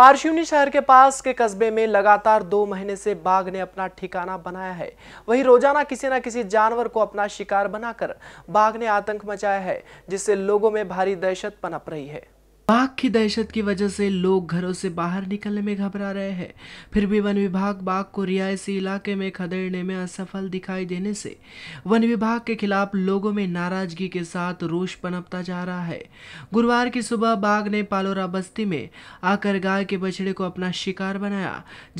पारशिवनी शहर के पास के कस्बे में लगातार दो महीने से बाघ ने अपना ठिकाना बनाया है वहीं रोजाना किसी न किसी जानवर को अपना शिकार बनाकर बाघ ने आतंक मचाया है जिससे लोगों में भारी दहशत पनप रही है पाक की दहशत की वजह से लोग घरों से बाहर निकलने में घबरा रहे हैं फिर भी वन विभाग बाघ को रियासी इलाके में खदेड़ने में असफल दिखाई देने से वन विभाग के खिलाफ लोगों में नाराजगी के साथ रोष पनपता जा रहा है गुरुवार की सुबह बाघ ने पालोरा बस्ती में आकर गाय के बछड़े को अपना शिकार बनाया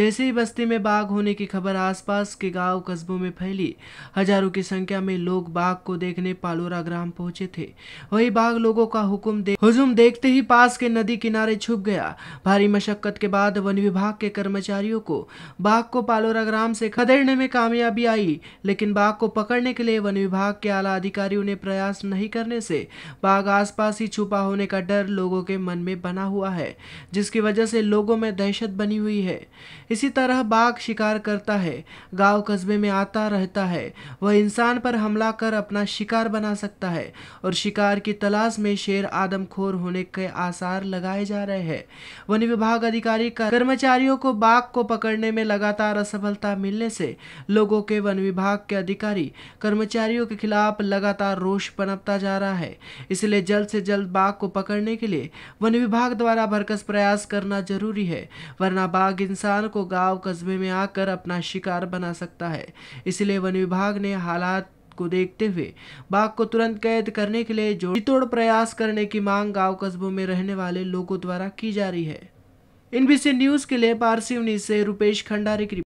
जैसे ही बस्ती में बाघ होने की खबर आसपास के गांव कस्बों में फैली हजारों की संख्या में लोग बाघ को देखने पालोरा ग्राम पहुंचे थे वही बाघ लोगों का हुक्म दे देखते ही पास के नदी किनारे छुप गया भारी मशक्कत के बाद वन विभाग के कर्मचारियों को बाघ को पालोरा ग्राम से खदेड़ने में कामयाबी आई लेकिन बाघ को पकड़ने के लिए वन विभाग के आला अधिकारियों ने प्रयास नहीं करने से बाघ आसपास ही छुपा होने का डर लोगों के मन में बना हुआ है जिसकी वजह से लोगों में दहशत बनी हुई है इसी तरह बाघ शिकार करता है गाँव कस्बे में आता रहता है वह इंसान पर हमला कर अपना शिकार बना सकता है और शिकार की तलाश में शेर आदमखोर होने के आ आसार लगाए जा रहे हैं वन विभाग अधिकारी कर्मचारियों को बाघ को पकड़ने में लगातार असफलता मिलने से लोगों के वन विभाग के अधिकारी कर्मचारियों के खिलाफ लगातार रोष पनपता जा रहा है इसलिए जल्द से जल्द बाघ को पकड़ने के लिए वन विभाग द्वारा भरकस प्रयास करना जरूरी है वरना बाघ इंसान को गांव कस्बे में आकर अपना शिकार बना सकता है इसलिए वन विभाग ने हालात को देखते हुए बाघ को तुरंत कैद करने के लिए जोड़ प्रयास करने की मांग गांव कस्बों में रहने वाले लोगों द्वारा की जा रही है इनबीसी न्यूज के लिए पारसिवनी से रूपेश खंडारी की